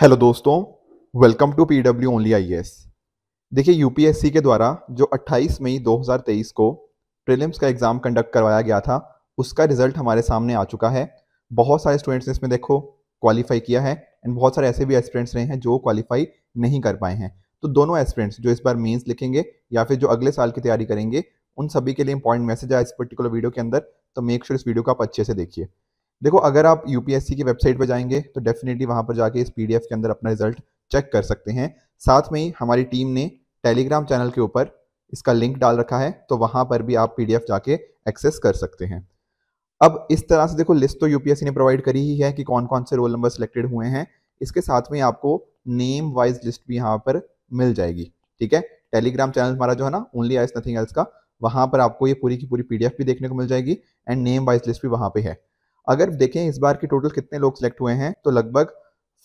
hello दोस्तों welcome to P W only I S देखिए UPSC के द्वारा जो 28 मई 2023 को प्रीलिम्स का एग्ज़ाम कंडक्ट करवाया गया था उसका रिजल्ट हमारे सामने आ चुका है बहुत सारे स्टूडेंट्स ने इसमें देखो क्वालिफाई किया है एंड बहुत सारे ऐसे भी एस्पिरेंट्स रहे हैं जो क्वालिफाई नहीं कर पाए हैं तो दोनों एस्पिरेंट्स जो इस बार मेंस लिखेंगे या फिर जो अगले साल की तैयारी करेंगे उन सभी के लिए इंपॉर्टेंट मैसेज आया इस पर्टिकुलर वीडियो के अंदर तो मेक श्योर sure इस वीडियो को आप अच्छे से देखिए देखो अगर आप यूपीएससी की वेबसाइट पर जाएंगे तो डेफिनेटली वहाँ पर जाके इस पी के अंदर अपना रिजल्ट चेक कर सकते हैं साथ में ही हमारी टीम ने टेलीग्राम चैनल के ऊपर इसका लिंक डाल रखा है तो वहाँ पर भी आप पी जाके एक्सेस कर सकते हैं अब इस तरह से देखो लिस्ट तो यूपीएससी ने प्रोवाइड करी ही है कि कौन कौन से रोल नंबर सिलेक्टेड हुए हैं इसके साथ में आपको नेम वाइज लिस्ट भी यहाँ पर मिल जाएगी ठीक है टेलीग्राम चैनल हमारा जो है ना ओनली आइस नथिंग एल्स का वहां पर आपको ये पूरी की पूरी पीडीएफ भी देखने को मिल जाएगी एंड नेम वाइज लिस्ट भी वहां पे है अगर देखें इस बार के टोटल कितने लोग सिलेक्ट हुए हैं तो लगभग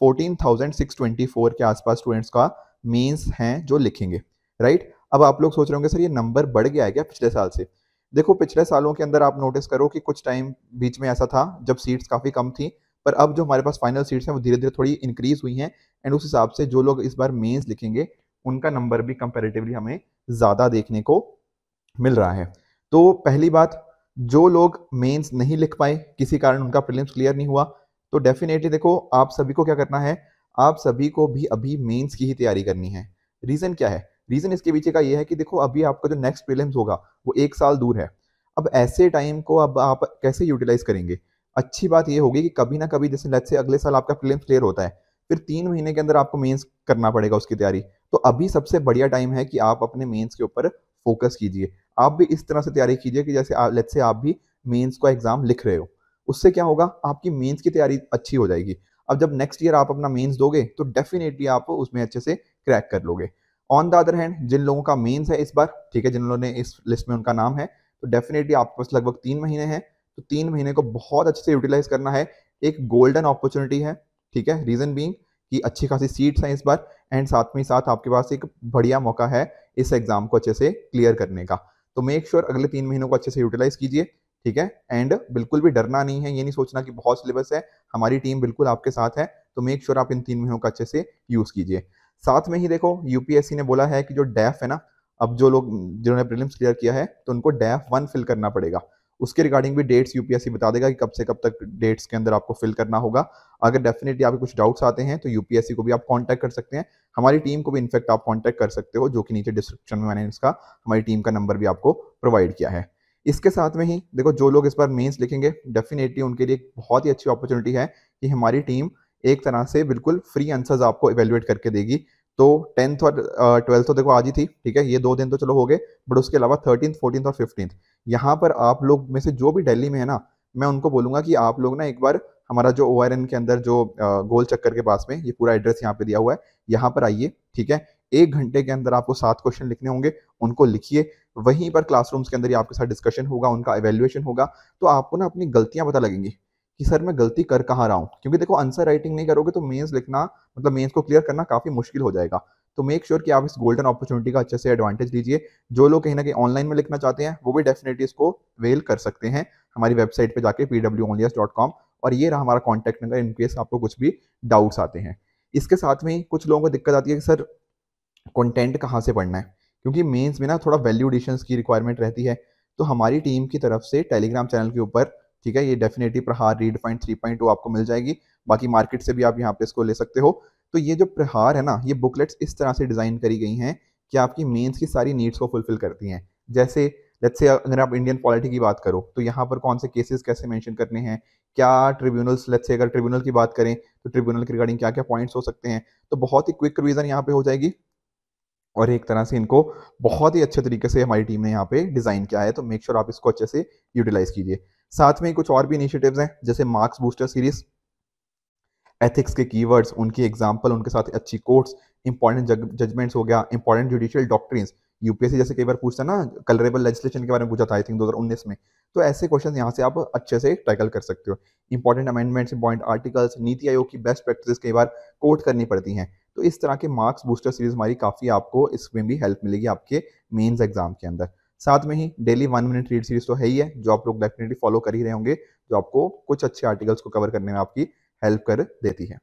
14,624 के आसपास स्टूडेंट्स का मेंस हैं जो लिखेंगे राइट अब आप लोग सोच रहे होंगे सर ये नंबर बढ़ गया है क्या पिछले साल से देखो पिछले सालों के अंदर आप नोटिस करो कि कुछ टाइम बीच में ऐसा था जब सीट्स काफ़ी कम थी पर अब जो हमारे पास फाइनल सीट्स हैं वो धीरे धीरे थोड़ी इंक्रीज हुई हैं एंड उस हिसाब से जो लोग इस बार मेंस लिखेंगे उनका नंबर भी कंपेरेटिवली हमें ज़्यादा देखने को मिल रहा है तो पहली बात जो लोग मेंस नहीं लिख पाए किसी कारण उनका प्रीलिम्स क्लियर नहीं हुआ तो डेफिनेटली देखो आप सभी को क्या करना है आप सभी को भी अभी मेंस की ही तैयारी करनी है रीज़न क्या है रीज़न इसके पीछे का ये है कि देखो अभी आपका जो नेक्स्ट प्रीलिम्स होगा वो एक साल दूर है अब ऐसे टाइम को अब आप कैसे यूटिलाइज करेंगे अच्छी बात ये होगी कि कभी ना कभी जैसे लेट से अगले साल आपका प्रीलिम्स क्लियर होता है फिर तीन महीने के अंदर आपको मेंस करना पड़ेगा उसकी तैयारी तो अभी सबसे बढ़िया टाइम है कि आप अपने मेंस के ऊपर फोकस कीजिए आप भी इस तरह से तैयारी कीजिए कि जैसे आप लेट्स से आप भी मेंस का एग्ज़ाम लिख रहे हो उससे क्या होगा आपकी मेंस की तैयारी अच्छी हो जाएगी अब जब नेक्स्ट ईयर आप अपना मेंस दोगे तो डेफिनेटली आप उसमें अच्छे से क्रैक कर लोगे ऑन द अदर हैंड जिन लोगों का मेंस है इस बार ठीक है जिन लोगों ने इस लिस्ट में उनका नाम है तो डेफिनेटली आपके पास लगभग तीन महीने हैं तो तीन महीने को बहुत अच्छे से यूटिलाइज करना है एक गोल्डन अपॉर्चुनिटी है ठीक है रीज़न बींग कि अच्छी खासी सीट्स हैं इस बार एंड साथ में साथ आपके पास एक बढ़िया मौका है इस एग्जाम को अच्छे से क्लियर करने का तो मेक श्योर sure अगले तीन महीनों को अच्छे से यूटिलाइज कीजिए ठीक है एंड बिल्कुल भी डरना नहीं है ये नहीं सोचना कि बहुत सिलेबस है हमारी टीम बिल्कुल आपके साथ है तो मेक श्योर sure आप इन तीन महीनों का अच्छे से यूज़ कीजिए साथ में ही देखो यूपीएससी ने बोला है कि जो डैफ है ना अब जो लोग जिन्होंने प्रिलिम्स क्लियर किया है तो उनको डैफ वन फिल करना पड़ेगा उसके रिगार्डिंग भी डेट्स यूपीएससी बता देगा कि कब से कब तक डेट्स के अंदर आपको फिल करना होगा अगर डेफिनेटली आपके कुछ डाउट्स आते हैं तो यूपीएससी को भी आप कॉन्टैक्ट कर सकते हैं हमारी टीम को भी इनफेक्ट आप कॉन्टैक्ट कर सकते हो जो कि नीचे डिस्क्रिप्शन में मैंने इसका हमारी टीम का नंबर भी आपको प्रोवाइड किया है इसके साथ में ही देखो जो लोग इस बार मेंस लिखेंगे डेफिनेटली उनके लिए एक बहुत ही अच्छी अपॉर्चुनिटी है कि हमारी टीम एक तरह से बिल्कुल फ्री आंसर्स आपको इवेलुएट करके देगी तो टेंथ और ट्वेल्थ तो देखो आज ही थी ठीक है ये दो दिन तो चलो हो गए बट उसके अलावा थर्टीन फोर्टीन और फिफ्टींथ यहाँ पर आप लोग में से जो भी दिल्ली में है ना मैं उनको बोलूंगा कि आप लोग ना एक बार हमारा जो ओ के अंदर जो गोल चक्कर के पास में ये पूरा एड्रेस यहाँ पे दिया हुआ है यहाँ पर आइए ठीक है एक घंटे के अंदर आपको सात क्वेश्चन लिखने होंगे उनको लिखिए वहीं पर क्लासरूम्स के अंदर ही आपके साथ डिस्कशन होगा उनका एवेल्युएशन होगा तो आपको ना अपनी गलतियां पता लगेंगी कि सर मैं गलती कर कहाँ रहा हूँ क्योंकि देखो आंसर राइटिंग नहीं करोगे तो मेंस लिखना मतलब मेंस को क्लियर करना काफ़ी मुश्किल हो जाएगा तो मेक श्योर sure कि आप इस गोल्डन अपॉर्चुनिटी का अच्छे से एडवांटेज लीजिए जो लोग कहीं ना कहीं ऑनलाइन में लिखना चाहते हैं वो भी डेफिनेटली इसको वेल कर सकते हैं हमारी वेबसाइट पर जाके पी और ये रहा हमारा कॉन्टैक्ट नंबर इनकेस आपको कुछ भी डाउट्स आते हैं इसके साथ में कुछ लोगों को दिक्कत आती है कि सर कंटेंट कहाँ से पढ़ना है क्योंकि मेंस में ना थोड़ा वैल्यू की रिक्वायरमेंट रहती है तो हमारी टीम की तरफ से टेलीग्राम चैनल के ऊपर ठीक है ये definitely Prahar read point three point two आपको मिल जाएगी बाकी मार्केट से भी आप यहाँ पे इसको ले सकते हो तो ये जो प्रहार है ना ये बुकलेट्स इस तरह से डिज़ाइन करी गई हैं कि आपकी मेंस की सारी नीड्स को फुलफिल करती हैं जैसे लेट्स से अगर आप इंडियन पॉलिटी की बात करो तो यहाँ पर कौन से केसेस कैसे मेंशन करने हैं क्या ट्रिब्यूनल्स लेट्स से अगर ट्रिब्यूनल की बात करें तो ट्रिब्यूनल के रिगार्डिंग क्या क्या पॉइंट्स हो सकते हैं तो बहुत ही क्विक रिविजन यहाँ पे हो जाएगी और एक तरह से इनको बहुत ही अच्छे तरीके से हमारी टीम ने यहाँ पे डिज़ाइन किया है तो मेक श्योर sure आप इसको अच्छे से यूटिलाइज़ कीजिए साथ में कुछ और भी इनिशिएटिव्स हैं जैसे मार्क्स बूस्टर सीरीज़ एथिक्स के कीवर्ड्स उनकी एग्जाम्पल उनके साथ अच्छी कोर्ट्स इंपॉर्टेंट जजमेंट्स हो गया इंपॉर्टेंट जुडिशियल डॉक्ट्रीस यूपीएससी जैसे कई बार पूछता ना कलरेबल लेजिस्लेशन के बारे में पूछा था आई थिंक 2019 में तो ऐसे क्वेश्चन यहाँ से आप अच्छे से टैकल कर सकते हो इंपॉर्टेंट अमेंडमेंट्स इंपॉर्टेंट आर्टिकल्स नीति आयोग की बेस्ट प्रैक्टिस कई बार कोट करनी पड़ती हैं तो इस तरह के मार्क्स बूस्टर सीरीज हमारी काफ़ी आपको इसमें भी हेल्प मिलेगी आपके मेन्स एग्जाम के अंदर साथ में ही daily one minute read series तो है ही है जो आप लोग डेफिनेटली फॉलो कर ही रहे होंगे जो आपको कुछ अच्छे आर्टिकल्स को कवर करने में आपकी हेल्प कर देती है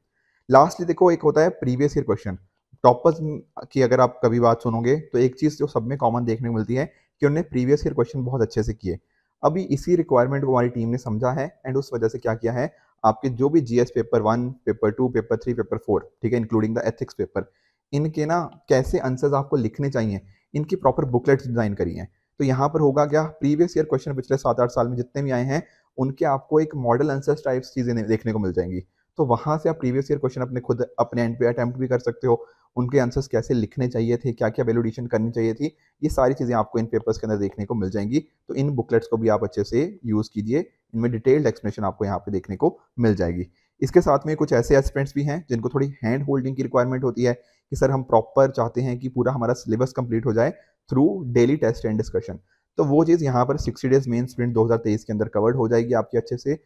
लास्टली देखो एक होता है प्रीवियस ईयर क्वेश्चन टॉपर्स की अगर आप कभी बात सुनोगे तो एक चीज़ जो सब में कॉमन देखने को मिलती है कि उन्होंने प्रीवियस ईयर क्वेश्चन बहुत अच्छे से किए अभी इसी रिक्वायरमेंट को हमारी टीम ने समझा है एंड उस वजह से क्या किया है आपके जो भी GS paper one paper two paper three paper four ठीक है इंक्लूडिंग द एथिक्स पेपर इनके ना कैसे आंसर्स आपको लिखने चाहिए इनकी प्रॉपर बुकलेट्स डिजाइन करी हैं तो यहाँ पर होगा क्या प्रीवियस ईयर क्वेश्चन पिछले सात आठ साल में जितने भी आए हैं उनके आपको एक मॉडल आंसर्स टाइप चीज़ें देखने को मिल जाएंगी तो वहाँ से आप प्रीवियस ईयर क्वेश्चन अपने खुद अपने एंड पे अटैम्प्ट भी कर सकते हो उनके आंसर्स कैसे लिखने चाहिए थे क्या क्या वैल्यूडेशन करनी चाहिए थी ये सारी चीज़ें आपको इन पेपर्स के अंदर देखने को मिल जाएंगी तो इन बुकलेट्स को भी आप अच्छे से यूज़ कीजिए इनमें डिटेल्ड एक्सप्लेनेशन आपको यहाँ पे देखने को मिल जाएगी इसके साथ में कुछ ऐसे एस्पेंट्स भी हैं जिनको थोड़ी हैंड होल्डिंग की रिक्वायरमेंट होती है कि सर हम प्रॉपर चाहते हैं कि पूरा हमारा सिलेबस कंप्लीट हो जाए through daily test and discussion तो वो चीज़ यहाँ पर सिक्सटी डेज मेन स्प्रिंट दो के अंदर कवर्ड हो जाएगी आपके अच्छे से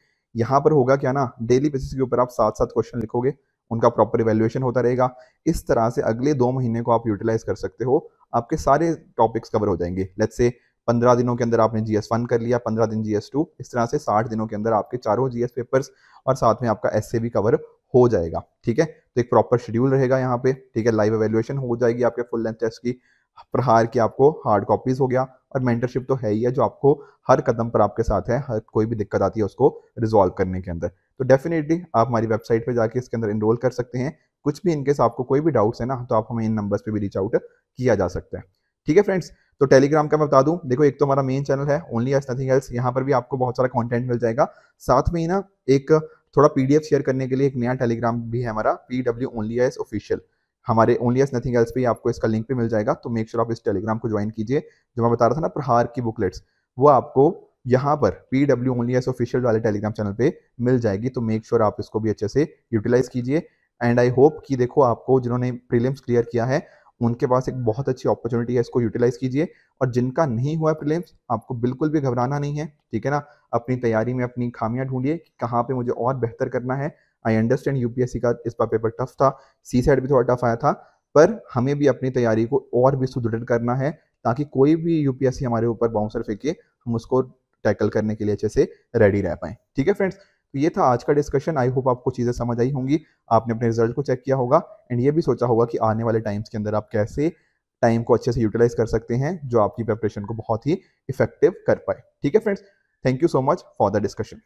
यहाँ पर होगा क्या ना डेली बेसिस के ऊपर आप सात सात क्वेश्चन लिखोगे उनका प्रॉपर इवेल्युएशन होता रहेगा इस तरह से अगले दो महीने को आप यूटिलाइज कर सकते हो आपके सारे टॉपिक्स कवर हो जाएंगे लेट्स से पंद्रह दिनों के अंदर आपने जी एस वन कर लिया पंद्रह दिन जी एस टू इस तरह से साठ दिनों के अंदर आपके चारों जी एस पेपर्स और साथ में आपका एस भी कवर हो जाएगा ठीक है तो एक प्रॉपर शेड्यूल रहेगा यहाँ पे ठीक है लाइव एवेल्युएशन हो जाएगी आपके फुल लेंथ टेस्ट की प्रहार की आपको हार्ड कॉपीज हो गया और मेंटरशिप तो है ही है जो आपको हर कदम पर आपके साथ है हर कोई भी दिक्कत आती है उसको रिजॉल्व करने के अंदर तो डेफिनेटली आप हमारी वेबसाइट पर जाके इसके अंदर इनरोल कर सकते हैं कुछ भी इनकेस आपको कोई भी डाउट्स है ना तो आप हमें इन नंबर्स पे भी रीच आउट किया जा सकता है ठीक है फ्रेंड्स तो टेलीग्राम का मैं बता दूं देखो एक तो हमारा मेन चैनल है ओनली एस नथिंग एल्स यहाँ पर भी आपको बहुत सारा कंटेंट मिल जाएगा साथ में ही ना एक थोड़ा पीडीएफ शेयर करने के लिए एक नया टेलीग्राम भी है हमारा P W only S official हमारे ओनली एस नथिंग एल्स पे ही आपको इसका लिंक भी मिल जाएगा तो मेक श्योर sure आप इस टेलीग्राम को ज्वाइन कीजिए जो मैं बता रहा था ना प्रहार की बुकलेट्स वो आपको यहाँ पर P W only S official वाले टेलीग्राम चैनल पे मिल जाएगी तो मेक श्योर sure आप इसको भी अच्छे से यूटिलाइज कीजिए एंड आई होप कि देखो आपको जिन्होंने प्रीलिम्स क्लियर किया है उनके पास एक बहुत अच्छी अपॉर्चुनिटी है इसको यूटिलाइज कीजिए और जिनका नहीं हुआ प्रीलिम्स आपको बिल्कुल भी घबराना नहीं है ठीक है ना अपनी तैयारी में अपनी खामियां ढूंढिए कहाँ पे मुझे और बेहतर करना है आई अंडरस्टैंड यूपीएससी का इस बार पेपर टफ था सी साइड भी थोड़ा टफ आया था पर हमें भी अपनी तैयारी को और भी सुदृढ़ करना है ताकि कोई भी यूपीएससी हमारे ऊपर बाउंसर फेंके हम उसको टैकल करने के लिए अच्छे से रेडी रह पाएं ठीक है फ्रेंड्स तो ये था आज का डिस्कशन आई होप आपको चीज़ें समझ आई होंगी आपने अपने रिजल्ट को चेक किया होगा एंड ये भी सोचा होगा कि आने वाले टाइम्स के अंदर आप कैसे टाइम को अच्छे से यूटिलाइज कर सकते हैं जो आपकी प्रेपरेशन को बहुत ही इफेक्टिव कर पाए ठीक है friends thank you so much for the discussion